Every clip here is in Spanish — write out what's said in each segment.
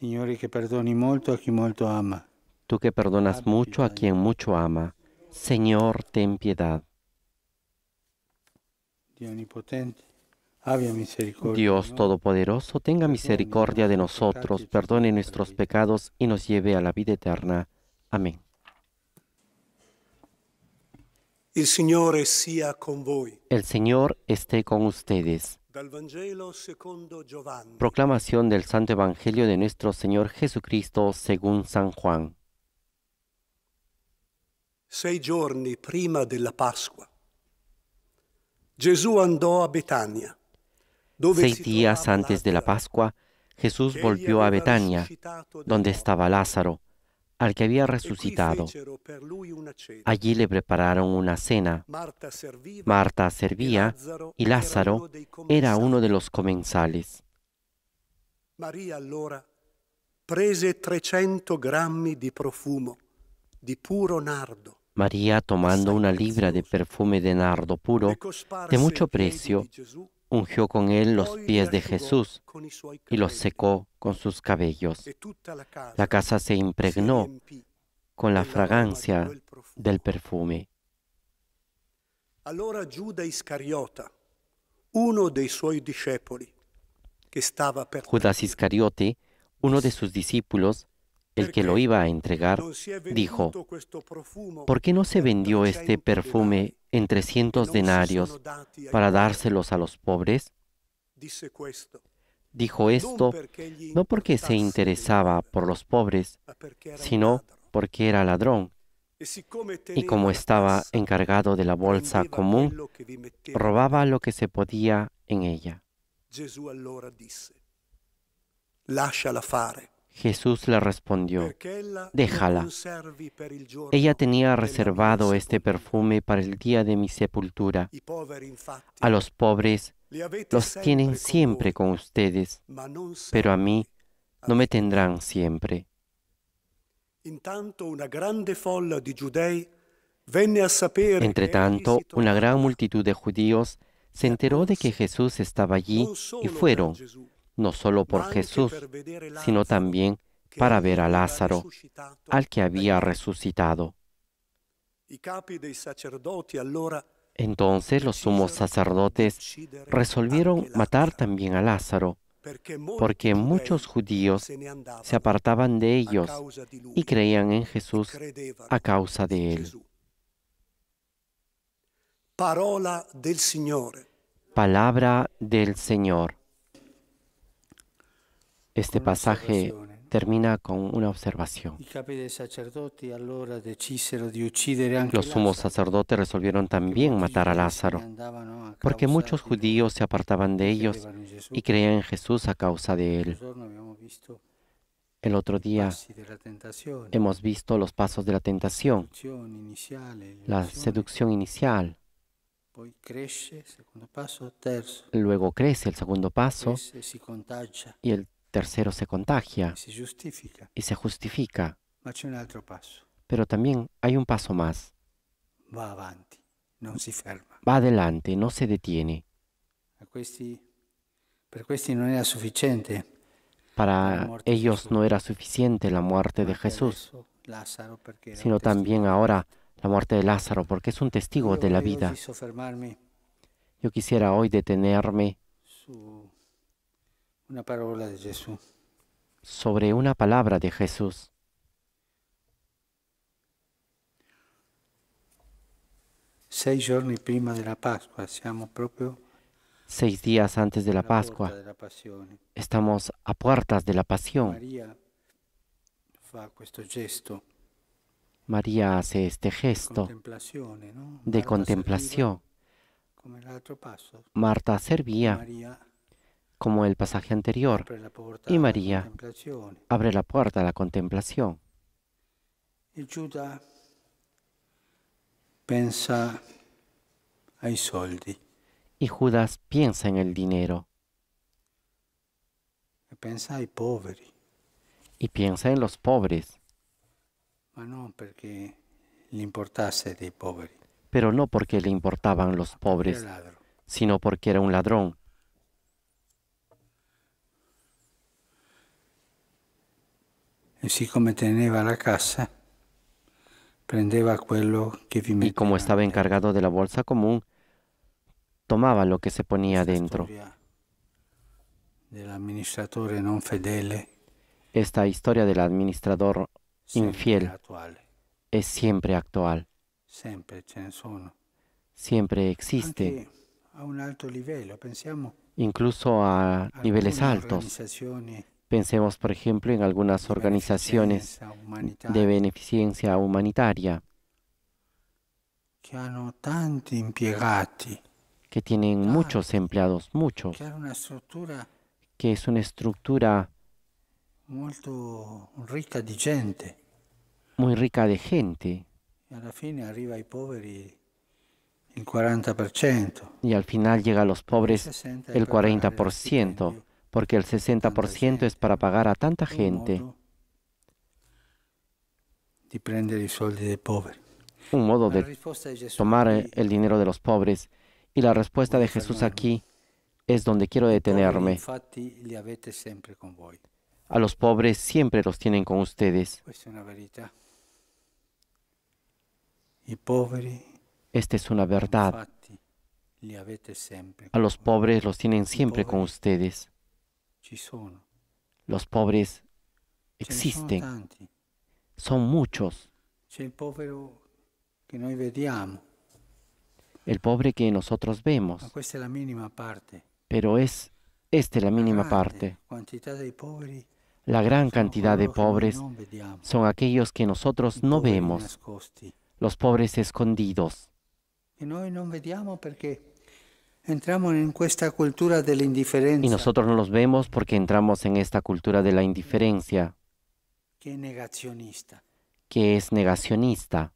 que a quien ama. Tú que perdonas mucho a quien mucho ama, Señor, ten piedad. Dios Todopoderoso, tenga misericordia de nosotros, perdone nuestros pecados y nos lleve a la vida eterna. Amén. El Señor El Señor esté con ustedes. Proclamación del Santo Evangelio de nuestro Señor Jesucristo según San Juan. Seis giorni prima a Betania. Seis días antes de la Pascua, Jesús volvió a Betania, donde estaba Lázaro, al que había resucitado. Allí le prepararon una cena. Marta servía y Lázaro era uno de los comensales. María prese 300 profumo puro nardo. María, tomando una libra de perfume de nardo puro de mucho precio, ungió con él los pies de Jesús y los secó con sus cabellos. La casa se impregnó con la fragancia del perfume. Judas Iscariote, uno de sus discípulos, el que lo iba a entregar, dijo, ¿por qué no se vendió este perfume en 300 denarios para dárselos a los pobres? Dijo esto no porque se interesaba por los pobres, sino porque era ladrón. Y como estaba encargado de la bolsa común, robaba lo que se podía en ella. Jesús allora dijo, lasciala fare. Jesús le respondió, déjala. Ella tenía reservado este perfume para el día de mi sepultura. A los pobres los tienen siempre con ustedes, pero a mí no me tendrán siempre. Entre tanto, una gran multitud de judíos se enteró de que Jesús estaba allí y fueron no solo por Jesús, sino también para ver a Lázaro, al que había resucitado. Entonces los sumos sacerdotes resolvieron matar también a Lázaro, porque muchos judíos se apartaban de ellos y creían en Jesús a causa de él. Palabra del Señor. Este pasaje termina con una observación. Los sumos sacerdotes resolvieron también matar a Lázaro, porque muchos judíos se apartaban de ellos y creían en Jesús a causa de él. El otro día hemos visto los pasos de la tentación, la seducción inicial. Luego crece el segundo paso y el tercero se contagia y se justifica. Pero también hay un paso más. Va adelante, no se detiene. Para ellos no era suficiente la muerte de Jesús, sino también ahora la muerte de Lázaro, porque es un testigo de la vida. Yo quisiera hoy detenerme una palabra de Jesús. Sobre una palabra de Jesús. prima seis días antes de la Pascua. Estamos a puertas de la pasión. María hace este gesto de contemplación. Marta servía como el pasaje anterior, y María abre la puerta a la contemplación. Y Judas piensa en el dinero. Y piensa en los pobres. Pero no porque le importaban los pobres, sino porque era un ladrón. E la cassa, prendeva quello che vi Y como estaba encargado de la bolsa común, tomaba lo que se ponía dentro. Esta historia del administrador infiel es siempre actual. Siempre existe. Incluso a niveles altos. Pensemos, por ejemplo, en algunas organizaciones de beneficencia humanitaria que tienen muchos empleados, muchos, que es una estructura muy rica de gente. Y al final llega a los pobres el 40% porque el 60% es para pagar a tanta gente. Un modo de tomar el dinero de los pobres. Y la respuesta de Jesús aquí es donde quiero detenerme. A los pobres siempre los tienen con ustedes. Esta es una verdad. A los pobres los tienen siempre con ustedes. Los pobres existen. Son muchos. El pobre que nosotros vemos. Pero es esta la mínima parte. La gran cantidad de pobres son aquellos que nosotros no vemos, los pobres escondidos. Entramos en esta cultura de la indiferencia. Y nosotros no los vemos porque entramos en esta cultura de la indiferencia. Que es negacionista. Que es negacionista.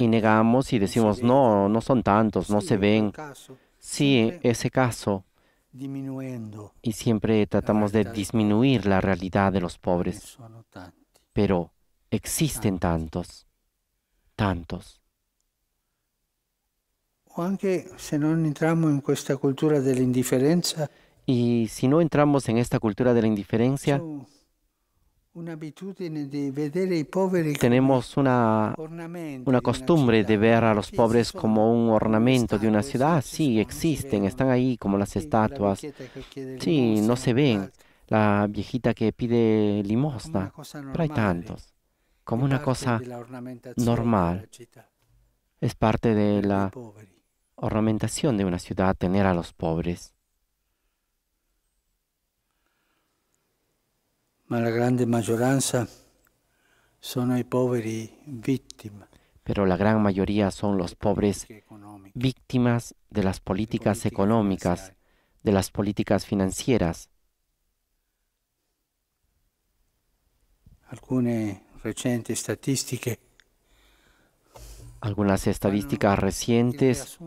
Y negamos y decimos, no, no son tantos, no se ven. Sí, ese caso. Y siempre tratamos de disminuir la realidad de los pobres. Pero existen tantos, tantos. Y si no entramos en esta cultura de la indiferencia, tenemos una, una costumbre de ver a los pobres como un ornamento de una ciudad. Sí, existen, están ahí como las estatuas. Sí, no se ven. La viejita que pide limosna, pero hay tantos. Como una cosa normal. ¿eh? Es parte de la ornamentación de una ciudad tener a los pobres. Pero la gran mayoría son los pobres víctimas de las políticas económicas, de las políticas financieras. Algunas recientes estadísticas algunas estadísticas recientes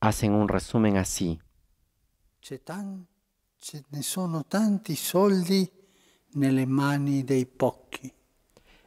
hacen un resumen así.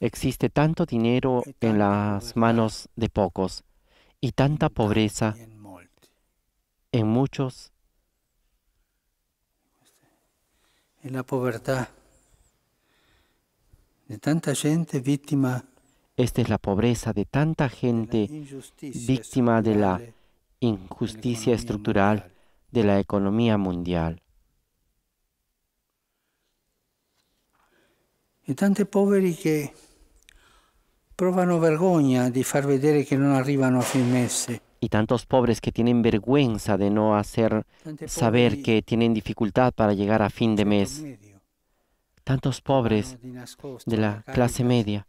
Existe tanto dinero e en las manos de pocos y e tanta pobreza e en muchos. En la pobreza de tanta gente víctima esta es la pobreza de tanta gente víctima de la injusticia estructural de la economía mundial. far a Y tantos pobres que tienen vergüenza de no hacer saber que tienen dificultad para llegar a fin de mes. Tantos pobres de la clase media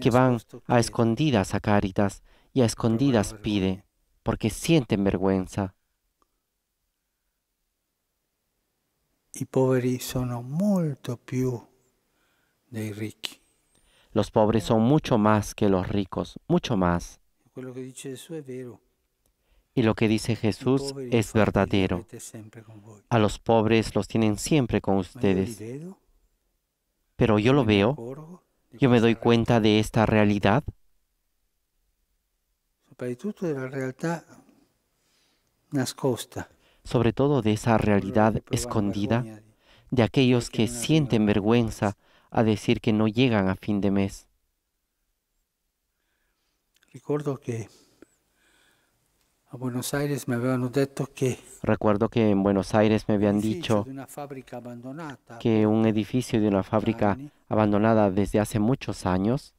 que van a escondidas a caritas y a escondidas pide, porque sienten vergüenza. Los pobres son mucho más que los ricos, mucho más. Y lo que dice Jesús es verdadero. A los pobres los tienen siempre con ustedes. Pero yo lo veo yo me doy cuenta de esta realidad? Sobre todo de esa realidad escondida de aquellos que sienten vergüenza a decir que no llegan a fin de mes. Recuerdo que Recuerdo que en Buenos Aires me habían dicho que un edificio de una fábrica abandonada desde hace muchos años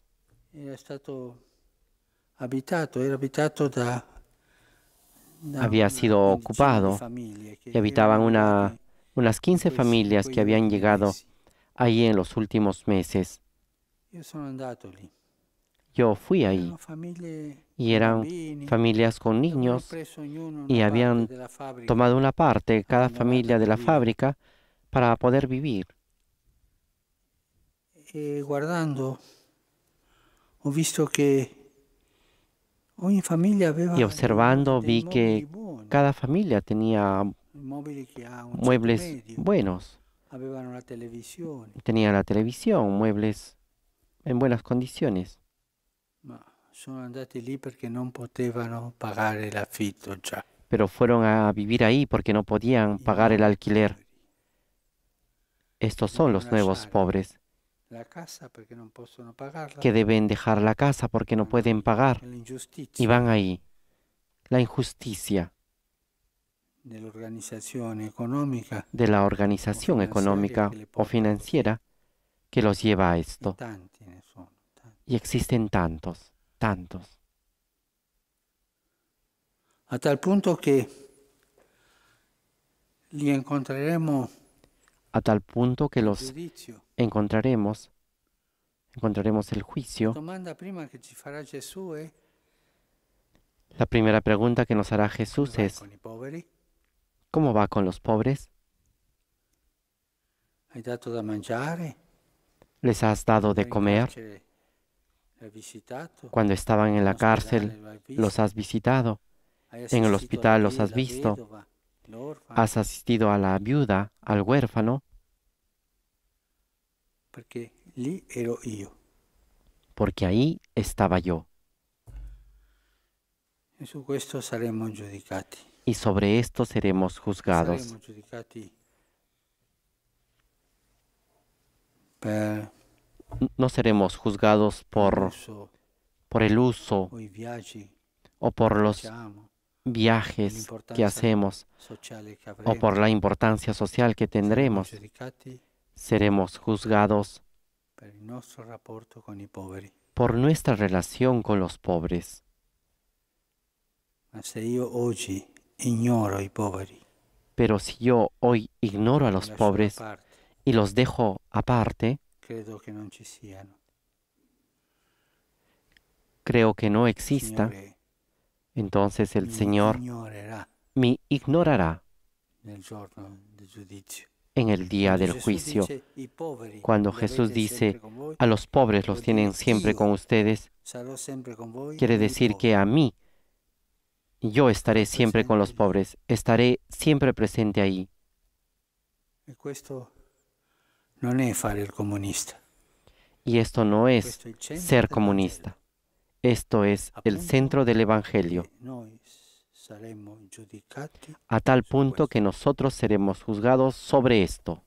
había sido ocupado y habitaban unas 15 familias que habían llegado ahí en los últimos meses. Yo fui ahí y eran familias con niños y habían tomado una parte cada familia de la fábrica para poder vivir. Eh, guardando, he visto que familia y observando vi que cada familia tenía muebles buenos. Ah, tenía la televisión, muebles en buenas condiciones. Son Pero fueron a vivir ahí porque no podían pagar el alquiler. Estos son los nuevos pobres que deben dejar la casa porque no pueden ah, pagar y van ahí. La injusticia de la organización económica o financiera que los lleva a esto. Y existen tantos santos. A tal punto que encontraremos a tal punto que los encontraremos encontraremos el juicio. ¿eh? La primera pregunta que nos hará Jesús es, ¿cómo va con los pobres? ¿Les has dado de comer? Cuando estaban en la cárcel, los has visitado. En el hospital los has visto. Has asistido a la viuda, al huérfano. Porque ahí estaba yo. Y sobre esto seremos juzgados no seremos juzgados por, el uso o por los viajes que hacemos o por la importancia social que tendremos. Seremos juzgados por nuestra relación con los pobres. Pero si yo hoy ignoro a los pobres y los dejo aparte Creo que no exista. Entonces el Señor me ignorará en el día del juicio. Cuando Jesús dice, a los pobres los tienen siempre con ustedes, quiere decir que a mí, yo estaré siempre con los pobres, estaré siempre presente ahí. Y esto no es ser comunista. Esto es el centro del Evangelio, a tal punto que nosotros seremos juzgados sobre esto.